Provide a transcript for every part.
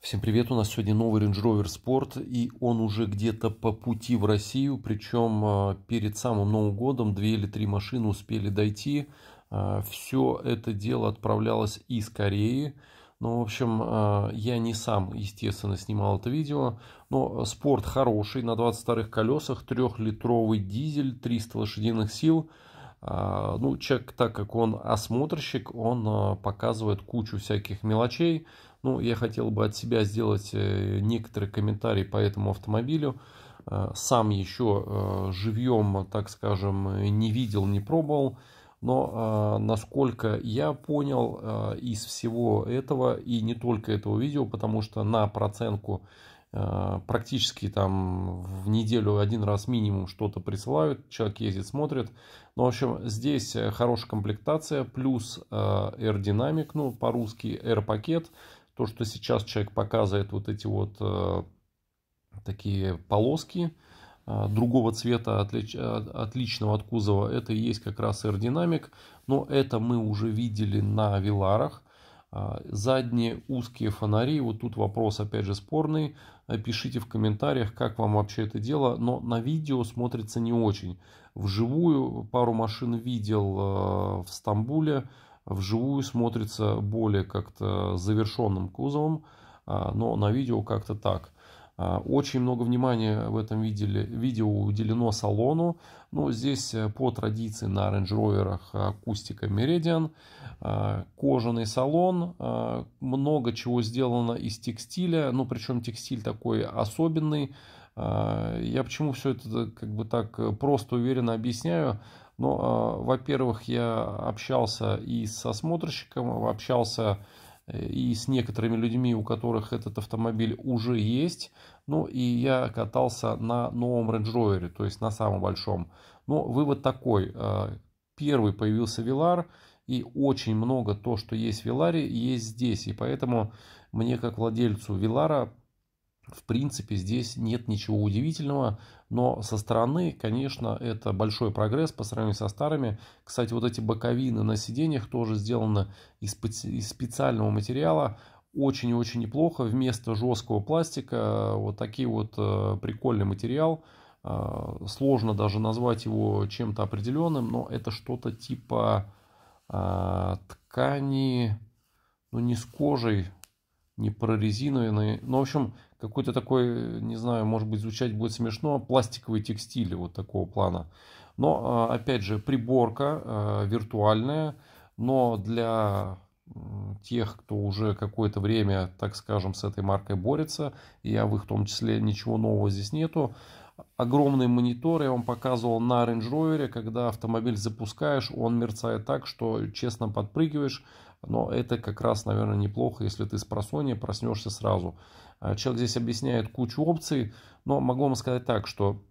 Всем привет, у нас сегодня новый Range Rover Sport, и он уже где-то по пути в Россию, причем а, перед самым Новым годом две или три машины успели дойти. А, Все это дело отправлялось из Кореи. Ну, в общем, а, я не сам, естественно, снимал это видео, но спорт хороший, на 22-х колесах, трехлитровый дизель, 300 лошадиных сил, ну, человек, так как он осмотрщик, он показывает кучу всяких мелочей. Ну, я хотел бы от себя сделать э, некоторые комментарии по этому автомобилю. Э, сам еще э, живьем, так скажем, не видел, не пробовал. Но насколько я понял из всего этого и не только этого видео, потому что на процентку практически там в неделю один раз минимум что-то присылают, человек ездит, смотрит. Ну, в общем, здесь хорошая комплектация, плюс R-Dynamic, ну, по-русски R-пакет, то, что сейчас человек показывает вот эти вот э, такие полоски э, другого цвета, отлич, э, отличного от кузова, это и есть как раз аэродинамик. Но это мы уже видели на Виларах. Э, задние узкие фонари, вот тут вопрос опять же спорный, э, пишите в комментариях, как вам вообще это дело, но на видео смотрится не очень. Вживую пару машин видел в Стамбуле, вживую смотрится более как-то завершенным кузовом, а, но на видео как-то так. А, очень много внимания в этом видели, видео уделено салону. Но ну, здесь э, по традиции на Range Rover акустика Meridian. А, кожаный салон. Много чего сделано из текстиля. Ну, причем текстиль такой особенный. Я почему все это э, как бы так э, просто уверенно объясняю? Но, ну, а, во-первых, я общался и со смотрщиком, общался э, и с некоторыми людьми, у которых этот автомобиль уже есть. Ну и я катался на новом Range Rover, то есть на самом большом. Но ну, вывод такой. А, первый появился Вилар, и очень много то, что есть в Виларе, есть здесь. И поэтому мне, как владельцу Вилара, в принципе, здесь нет ничего удивительного, но со стороны, конечно, это большой прогресс по сравнению со старыми. Кстати, вот эти боковины на сиденьях тоже сделаны из, из специального материала, очень и очень неплохо. Вместо жесткого пластика э, вот такие вот э, прикольный материал. Э, сложно даже назвать его чем-то определенным, но это что-то типа ткани, ну не с кожей, не прорезиновые. Ну, в общем, какой-то такой, не знаю, может быть, звучать будет смешно, пластиковый текстиль вот такого плана. Но, а, опять же, приборка а, виртуальная, но для тех, кто уже какое-то время, так скажем, с этой маркой борется, я а в их том числе ничего нового здесь нету. Огромный монитор я вам показывал на Range Rover, когда автомобиль запускаешь, он мерцает так, что честно подпрыгиваешь, но это как раз, наверное, неплохо, если ты с просонья проснешься сразу. А, человек здесь объясняет кучу опций, но могу вам сказать так, что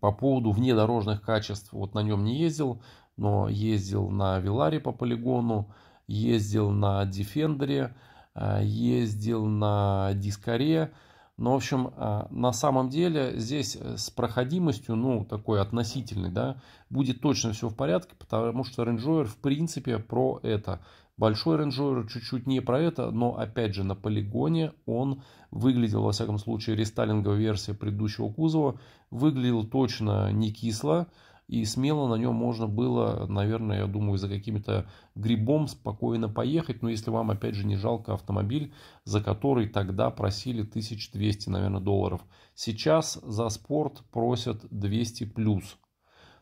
по поводу внедорожных качеств, вот на нем не ездил, но ездил на Виларе по полигону, ездил на Дефендере, а, ездил на Дискаре. Но, в общем, а, на самом деле здесь э, с проходимостью, ну, такой относительной, да, будет точно все в порядке, потому что Range Rover, в принципе, про это. Большой Range Rover чуть-чуть не про это, но опять же на полигоне он выглядел, во всяком случае, рестайлинговая версия предыдущего кузова, выглядел точно не кисло, и смело на нем можно было, наверное, я думаю, за каким-то грибом спокойно поехать, но если вам, опять же, не жалко автомобиль, за который тогда просили 1200, наверное, долларов. Сейчас за спорт просят 200 плюс.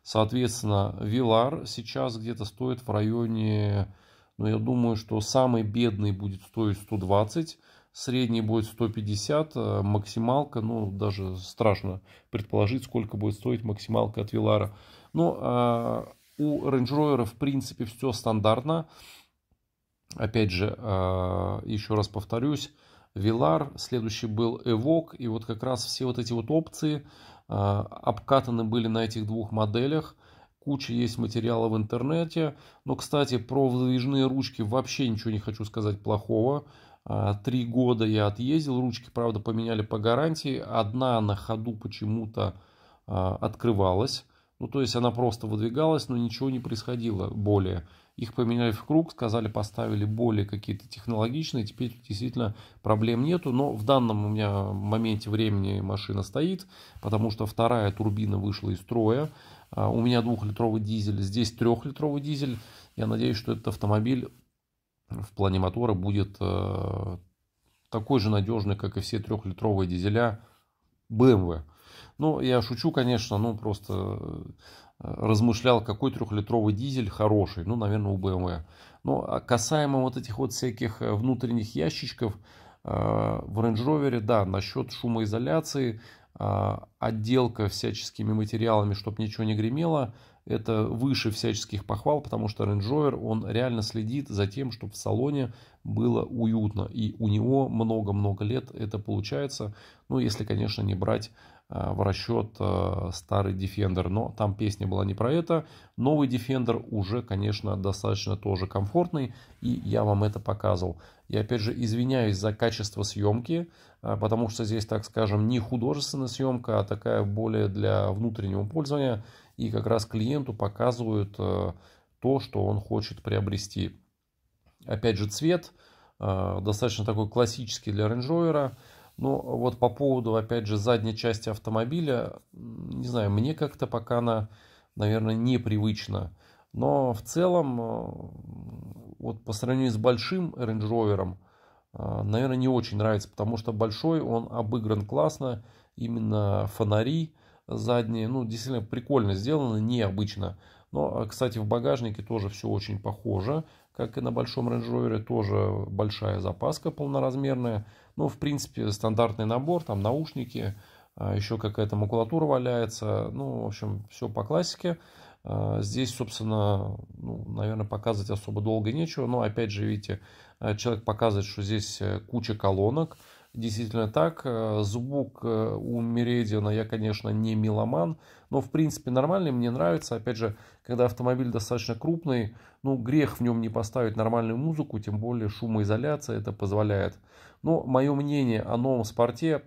Соответственно, Вилар сейчас где-то стоит в районе но я думаю, что самый бедный будет стоить 120, средний будет 150, а максималка, ну даже страшно предположить, сколько будет стоить максималка от Вилара. Но ну, а, у Range Rover в принципе все стандартно. Опять же, а, еще раз повторюсь, Вилар, следующий был Эвок, и вот как раз все вот эти вот опции а, обкатаны были на этих двух моделях – Куча есть материала в интернете. Но, кстати, про выдвижные ручки вообще ничего не хочу сказать плохого. А, три года я отъездил. Ручки, правда, поменяли по гарантии. Одна на ходу почему-то а, открывалась. Ну, то есть она просто выдвигалась, но ничего не происходило более. Их поменяли в круг, сказали, поставили более какие-то технологичные, теперь действительно проблем нету, но в данном у меня моменте времени машина стоит, потому что вторая турбина вышла из строя, а, у меня двухлитровый дизель, здесь трехлитровый дизель, я надеюсь, что этот автомобиль в плане мотора будет э, такой же надежный, как и все трехлитровые дизеля BMW. Ну, я шучу, конечно, ну, просто э, размышлял, какой трехлитровый дизель хороший, ну, наверное, у BMW. Эм Но ну, а касаемо вот этих вот всяких э, внутренних ящичков, э, в Range Rover, да, насчет шумоизоляции, отделка всяческими материалами, чтобы ничего не гремело, это выше всяческих похвал, потому что Range Rover, он реально следит за тем, чтобы в салоне было уютно. И у него много-много лет это получается, ну, если, конечно, не брать Э, в расчет э, старый Defender, но там песня была не про это. Новый Defender уже, конечно, достаточно тоже комфортный, и я вам это показывал. Я, опять же, извиняюсь за качество съемки, э, потому что здесь, так скажем, не художественная съемка, а такая более для внутреннего пользования, и как раз клиенту показывают то, что он хочет приобрести. Опять же, цвет достаточно такой классический для Range Rover, но вот по поводу, опять же, задней части автомобиля, не знаю, мне как-то пока она, наверное, непривычна. Но в целом, э, вот по сравнению с большим Range Rover, э, наверное, не очень нравится, потому что большой, он обыгран классно, именно фонари задние, ну, действительно прикольно сделано, необычно. Но, э, кстати, в багажнике тоже все очень похоже как и на большом Range Rover, тоже большая запаска полноразмерная. Ну, в принципе, стандартный набор, там наушники, а, еще какая-то макулатура валяется. Ну, в общем, все по классике. А, здесь, собственно, ну, наверное, показывать особо долго нечего. Но, опять же, видите, а, человек показывает, что здесь э, куча колонок действительно так. Э, звук э, у Мередиана я, конечно, не меломан, но, в принципе, нормальный, мне нравится. Опять же, когда автомобиль достаточно крупный, ну, грех в нем не поставить нормальную музыку, тем более шумоизоляция это позволяет. Но мое мнение о новом спорте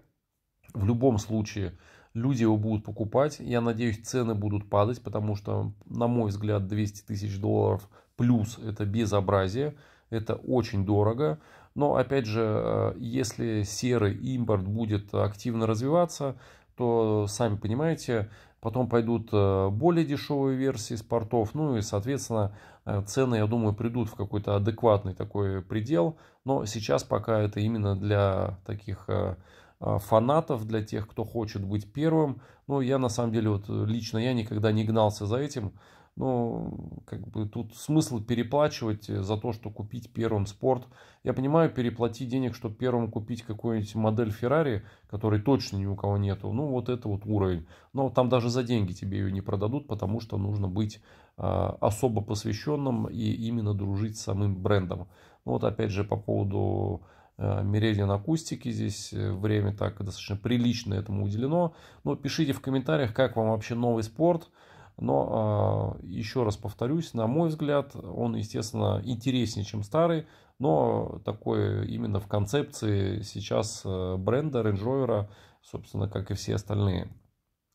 в любом случае люди его будут покупать. Я надеюсь, цены будут падать, потому что, на мой взгляд, 200 тысяч долларов плюс это безобразие. Это очень дорого. Но, опять же, э, если серый импорт будет активно развиваться, то, сами понимаете, потом пойдут э, более дешевые версии с портов, ну и, соответственно, э, цены, я думаю, придут в какой-то адекватный такой предел, но сейчас пока это именно для таких фанатов, для тех, кто хочет быть первым, но ну, я на самом деле, вот лично я никогда не гнался за этим, ну, как бы тут смысл переплачивать э, за то, что купить первым спорт. Я понимаю, переплатить денег, чтобы первым купить какую-нибудь модель Феррари, которой точно ни у кого нету. Ну, вот это вот уровень. Но там даже за деньги тебе ее не продадут, потому что нужно быть а, особо посвященным и именно дружить с самым брендом. Ну, вот опять же по поводу э, меридиан акустики. Здесь э, время так достаточно прилично этому уделено. Но пишите в комментариях, как вам вообще новый спорт – но, а, еще раз повторюсь, на мой взгляд, он, естественно, интереснее, чем старый, но такой именно в концепции сейчас э, бренда Range Rover, собственно, как и все остальные.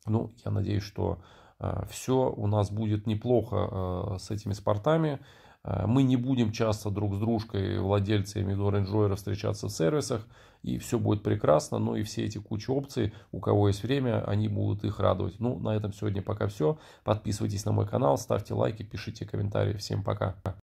Ну, я надеюсь, что э, все у нас будет неплохо э, с этими спортами. Э, мы не будем часто друг с дружкой, владельцы, я имею встречаться в сервисах, и все будет прекрасно. Ну и все эти куча опций, у кого есть время, они будут их радовать. Ну, на этом сегодня пока все. Подписывайтесь на мой канал, ставьте лайки, пишите комментарии. Всем пока.